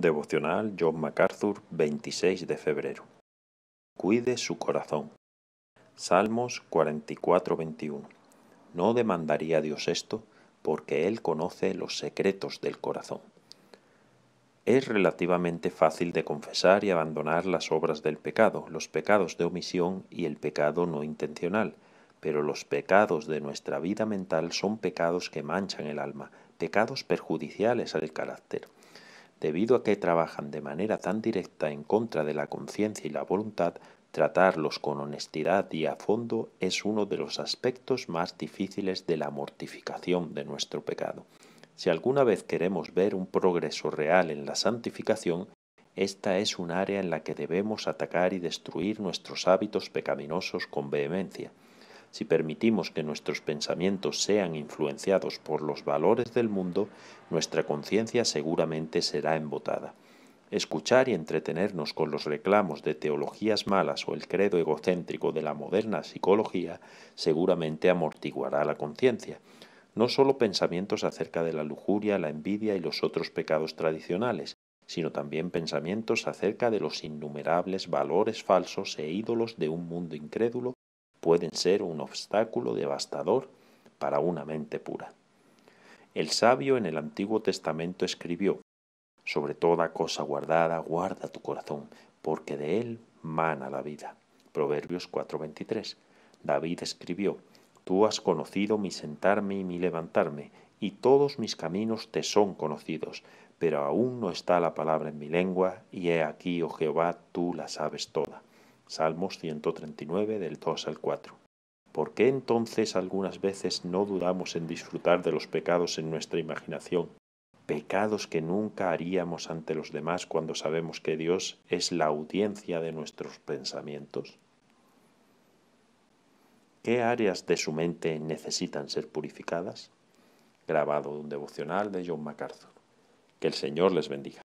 Devocional John MacArthur, 26 de febrero. Cuide su corazón. Salmos 44-21. No demandaría Dios esto, porque Él conoce los secretos del corazón. Es relativamente fácil de confesar y abandonar las obras del pecado, los pecados de omisión y el pecado no intencional, pero los pecados de nuestra vida mental son pecados que manchan el alma, pecados perjudiciales al carácter debido a que trabajan de manera tan directa en contra de la conciencia y la voluntad, tratarlos con honestidad y a fondo es uno de los aspectos más difíciles de la mortificación de nuestro pecado. Si alguna vez queremos ver un progreso real en la santificación, esta es un área en la que debemos atacar y destruir nuestros hábitos pecaminosos con vehemencia. Si permitimos que nuestros pensamientos sean influenciados por los valores del mundo, nuestra conciencia seguramente será embotada. Escuchar y entretenernos con los reclamos de teologías malas o el credo egocéntrico de la moderna psicología seguramente amortiguará la conciencia. No solo pensamientos acerca de la lujuria, la envidia y los otros pecados tradicionales, sino también pensamientos acerca de los innumerables valores falsos e ídolos de un mundo incrédulo pueden ser un obstáculo devastador para una mente pura. El sabio en el Antiguo Testamento escribió, Sobre toda cosa guardada, guarda tu corazón, porque de él mana la vida. Proverbios 4:23. David escribió, Tú has conocido mi sentarme y mi levantarme, y todos mis caminos te son conocidos, pero aún no está la palabra en mi lengua, y he aquí, oh Jehová, tú la sabes toda. Salmos 139 del 2 al 4. ¿Por qué entonces algunas veces no dudamos en disfrutar de los pecados en nuestra imaginación? Pecados que nunca haríamos ante los demás cuando sabemos que Dios es la audiencia de nuestros pensamientos. ¿Qué áreas de su mente necesitan ser purificadas? Grabado de un devocional de John MacArthur. Que el Señor les bendiga.